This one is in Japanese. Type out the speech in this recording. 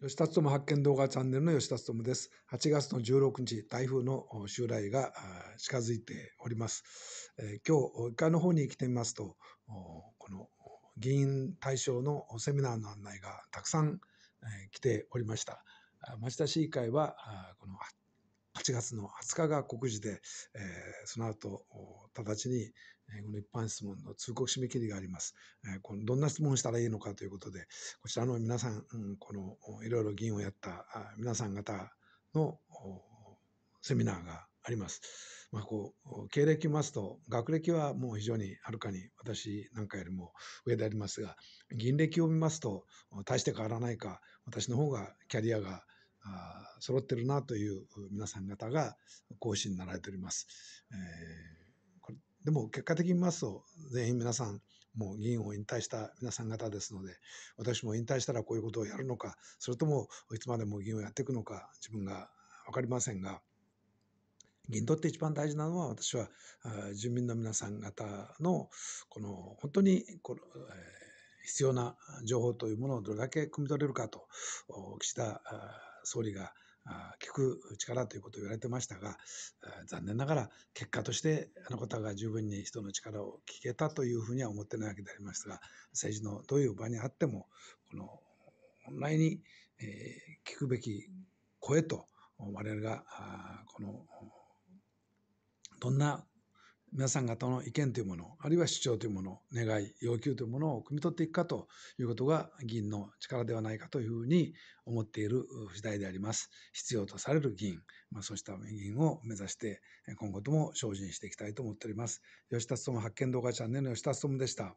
吉田勤発見動画チャンネルの吉田勤です。8月の16日、台風の襲来が近づいております。えー、今日、1階の方に来てみますと、この議員対象のセミナーの案内がたくさん、えー、来ておりました。町田市議会は、この8月の20日が告示で、えー、その後、直ちに、えー、この一般質問の通告締め切りがあります。えー、このどんな質問したらいいのかということで、こちらの皆さん、うん、このいろいろ議員をやったあ皆さん方のセミナーがあります。まあ、こう経歴見ますと学歴はもう非常にはるかに私なんかよりも上でありますが議員歴を見ますと大して変わらないか私の方がキャリアがあ揃ってるなという皆さん方が講師になられております。えー、これでも結果的に見ますと全員皆さんもう議員を引退した皆さん方ですので私も引退したらこういうことをやるのかそれともいつまでも議員をやっていくのか自分が分かりませんが。にとって一番大事なのは私は住民の皆さん方のこの本当にこの、えー、必要な情報というものをどれだけ汲み取れるかと岸田総理が聞く力ということを言われてましたが、残念ながら結果としてあの方が十分に人の力を聞けたというふうには思ってないわけでありましたが、政治のどういう場にあっても、この本来に聞くべき声と、我々がこのどんな皆さん方の意見というもの、あるいは主張というもの、願い、要求というものを汲み取っていくかということが議員の力ではないかというふうに思っている次第であります。必要とされる議員、まあ、そうした議員を目指して、今後とも精進していきたいと思っております。吉田勤発見動画チャンネルの吉田勤でした。